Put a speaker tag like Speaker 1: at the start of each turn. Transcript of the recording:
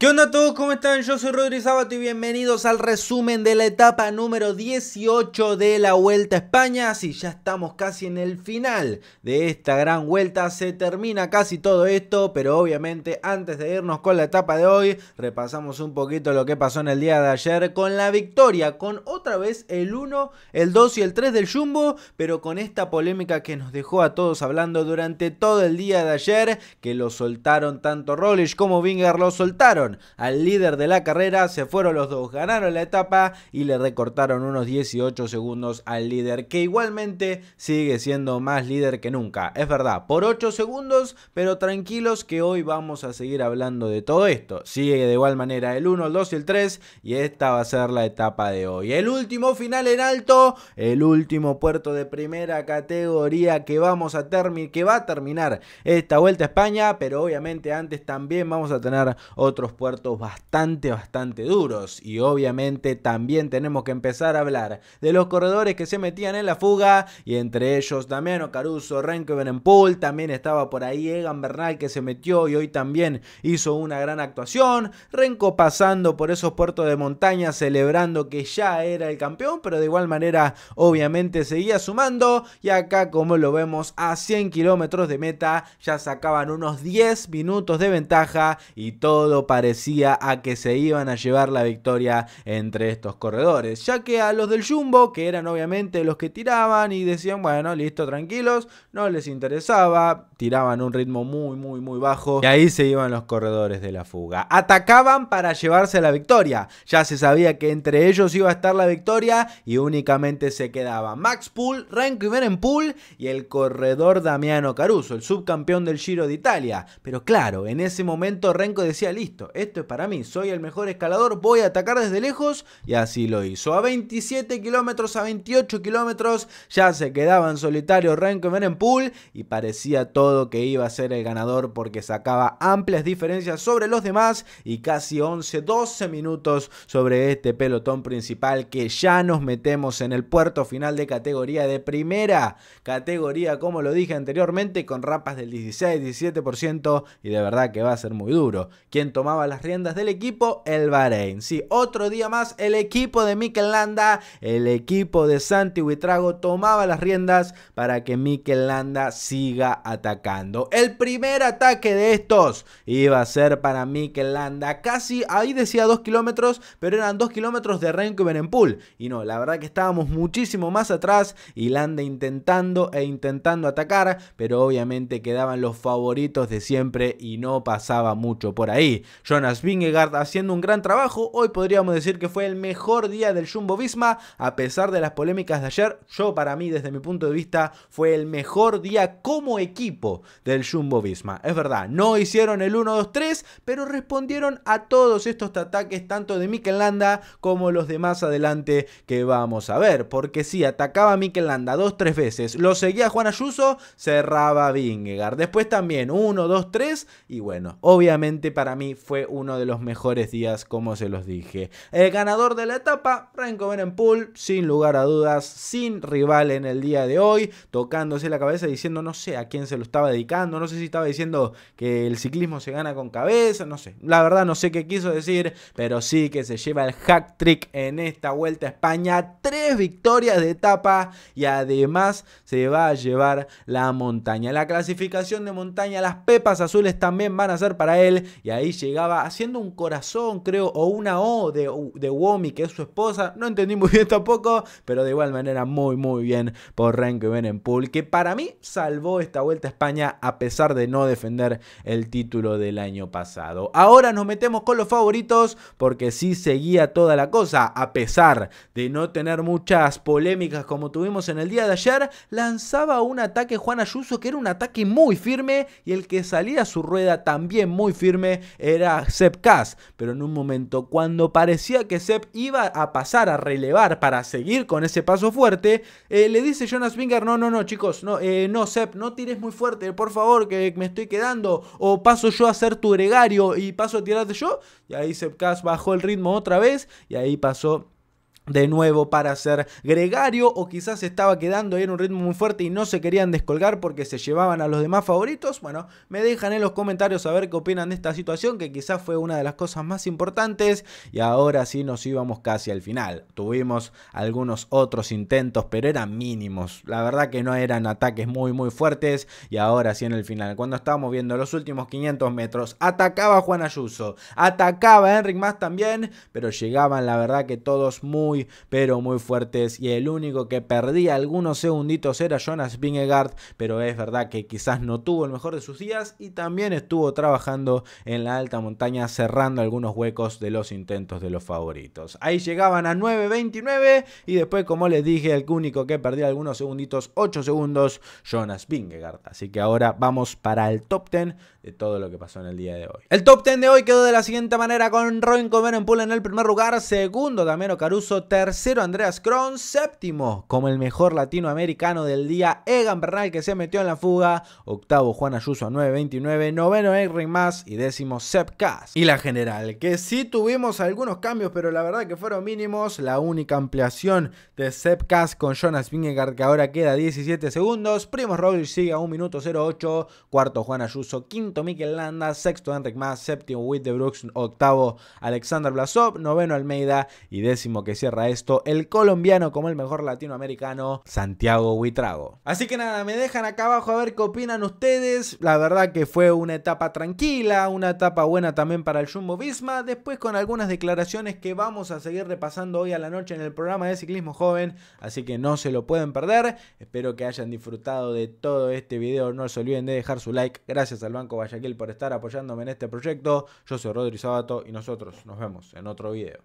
Speaker 1: ¿Qué onda a todos? ¿Cómo están? Yo soy Rodri Sábato y bienvenidos al resumen de la etapa número 18 de la Vuelta a España. Si ya estamos casi en el final de esta gran vuelta. Se termina casi todo esto, pero obviamente antes de irnos con la etapa de hoy, repasamos un poquito lo que pasó en el día de ayer con la victoria, con otra vez el 1, el 2 y el 3 del Jumbo, pero con esta polémica que nos dejó a todos hablando durante todo el día de ayer, que lo soltaron tanto Rollish como Vingar lo soltaron al líder de la carrera, se fueron los dos, ganaron la etapa y le recortaron unos 18 segundos al líder, que igualmente sigue siendo más líder que nunca. Es verdad, por 8 segundos, pero tranquilos que hoy vamos a seguir hablando de todo esto. Sigue de igual manera el 1, el 2 y el 3 y esta va a ser la etapa de hoy. El último final en alto, el último puerto de primera categoría que vamos a terminar, que va a terminar esta vuelta a España, pero obviamente antes también vamos a tener otros puertos bastante, bastante duros. Y obviamente también tenemos que empezar a hablar de los corredores que se metían en la fuga. Y entre ellos Damiano Caruso, Renko Benempool, también estaba por ahí Egan Bernal que se metió y hoy también hizo una gran actuación. Renko pasando por esos puertos de montaña celebrando que ya era el campeón, pero de igual manera obviamente seguía sumando. Y acá como lo vemos a 100 kilómetros de meta ya sacaban unos 10 minutos de ventaja y todo parecía Decía a que se iban a llevar la victoria entre estos corredores, ya que a los del Jumbo, que eran obviamente los que tiraban y decían, bueno, listo, tranquilos, no les interesaba, tiraban un ritmo muy, muy, muy bajo y ahí se iban los corredores de la fuga. Atacaban para llevarse la victoria, ya se sabía que entre ellos iba a estar la victoria y únicamente se quedaba Max Pool, Renko pool y el corredor Damiano Caruso, el subcampeón del Giro de Italia. Pero claro, en ese momento Renko decía, listo, esto es para mí, soy el mejor escalador, voy a atacar desde lejos y así lo hizo. A 27 kilómetros, a 28 kilómetros, ya se quedaba en solitario Renko Pool y parecía todo que iba a ser el ganador porque sacaba amplias diferencias sobre los demás y casi 11, 12 minutos sobre este pelotón principal que ya nos metemos en el puerto final de categoría de primera categoría, como lo dije anteriormente, con rapas del 16, 17% y de verdad que va a ser muy duro. Quien tomaba las riendas del equipo el Bahrein. Sí, otro día más el equipo de Mikel Landa, el equipo de Santi Huitrago tomaba las riendas para que Mikel Landa siga atacando. El primer ataque de estos iba a ser para Mikel Landa. Casi ahí decía 2 kilómetros, pero eran 2 kilómetros de Renko y Berenpool, Y no, la verdad que estábamos muchísimo más atrás y Landa intentando e intentando atacar, pero obviamente quedaban los favoritos de siempre y no pasaba mucho por ahí. Jonas Vingegaard haciendo un gran trabajo, hoy podríamos decir que fue el mejor día del Jumbo Visma, a pesar de las polémicas de ayer, yo para mí desde mi punto de vista fue el mejor día como equipo del Jumbo Visma. Es verdad, no hicieron el 1-2-3, pero respondieron a todos estos ataques tanto de Mikel como los de más adelante que vamos a ver, porque si sí, atacaba a Mikel Landa dos, tres veces, lo seguía Juan Ayuso, cerraba Vingegaard. Después también 1, 2, 3 y bueno, obviamente para mí fue uno de los mejores días, como se los dije. El ganador de la etapa, Renko Pool, sin lugar a dudas, sin rival en el día de hoy, tocándose la cabeza diciendo no sé a quién se lo estaba dedicando, no sé si estaba diciendo que el ciclismo se gana con cabeza, no sé. La verdad no sé qué quiso decir, pero sí que se lleva el hack trick en esta vuelta a España, tres victorias de etapa y además se va a llevar la montaña. La clasificación de montaña, las pepas azules también van a ser para él y ahí llegaba haciendo un corazón, creo, o una O de, de Womi, que es su esposa. No entendí muy bien tampoco, pero de igual manera muy, muy bien por Renko Benenpool, que para mí salvó esta vuelta a España a pesar de no defender el título del año pasado. Ahora nos metemos con los favoritos porque sí seguía toda la cosa, a pesar de no tener muchas polémicas como tuvimos en el día de ayer, lanzaba un ataque Juan Ayuso que era un ataque muy firme y el que salía a su rueda también muy firme era Sep Sepp Kass, pero en un momento cuando parecía que Sepp iba a pasar a relevar para seguir con ese paso fuerte, eh, le dice Jonas Winger, no, no, no, chicos, no, eh, no, Sepp, no tires muy fuerte, por favor, que me estoy quedando, o paso yo a ser tu gregario y paso a tirarte yo, y ahí Sepp Kass bajó el ritmo otra vez, y ahí pasó de nuevo para ser gregario o quizás estaba quedando ahí en un ritmo muy fuerte y no se querían descolgar porque se llevaban a los demás favoritos. Bueno, me dejan en los comentarios a ver qué opinan de esta situación que quizás fue una de las cosas más importantes y ahora sí nos íbamos casi al final. Tuvimos algunos otros intentos pero eran mínimos. La verdad que no eran ataques muy muy fuertes y ahora sí en el final. Cuando estábamos viendo los últimos 500 metros atacaba Juan Ayuso, atacaba Enric Más también pero llegaban la verdad que todos muy pero muy fuertes. Y el único que perdía algunos segunditos era Jonas Vingegaard, pero es verdad que quizás no tuvo el mejor de sus días y también estuvo trabajando en la alta montaña, cerrando algunos huecos de los intentos de los favoritos. Ahí llegaban a 9.29 y después, como les dije, el único que perdía algunos segunditos, 8 segundos, Jonas Vingegaard. Así que ahora vamos para el top 10 de todo lo que pasó en el día de hoy. El top 10 de hoy quedó de la siguiente manera con Roy Comer en Pool en el primer lugar, segundo Damiano Caruso, tercero Andreas Kron, séptimo como el mejor latinoamericano del día, Egan Bernal que se metió en la fuga, octavo Juan Ayuso a 9.29, noveno Henry Más y décimo Sepp Kass. Y la general, que sí tuvimos algunos cambios, pero la verdad que fueron mínimos, la única ampliación de Sepp Kass con Jonas Vingegaard que ahora queda 17 segundos, Primo Roglic sigue a 1 minuto 08, cuarto Juan Ayuso, quinto Mikel Landa, sexto Henrik Más, séptimo Witt de Brooks, octavo Alexander Blasov, noveno Almeida y décimo que sea esto el colombiano como el mejor latinoamericano, Santiago Huitrago. Así que nada, me dejan acá abajo a ver qué opinan ustedes. La verdad que fue una etapa tranquila, una etapa buena también para el Jumbo Visma. Después con algunas declaraciones que vamos a seguir repasando hoy a la noche en el programa de Ciclismo Joven. Así que no se lo pueden perder. Espero que hayan disfrutado de todo este video. No se olviden de dejar su like. Gracias al Banco Guayaquil por estar apoyándome en este proyecto. Yo soy Rodri Sabato y nosotros nos vemos en otro video.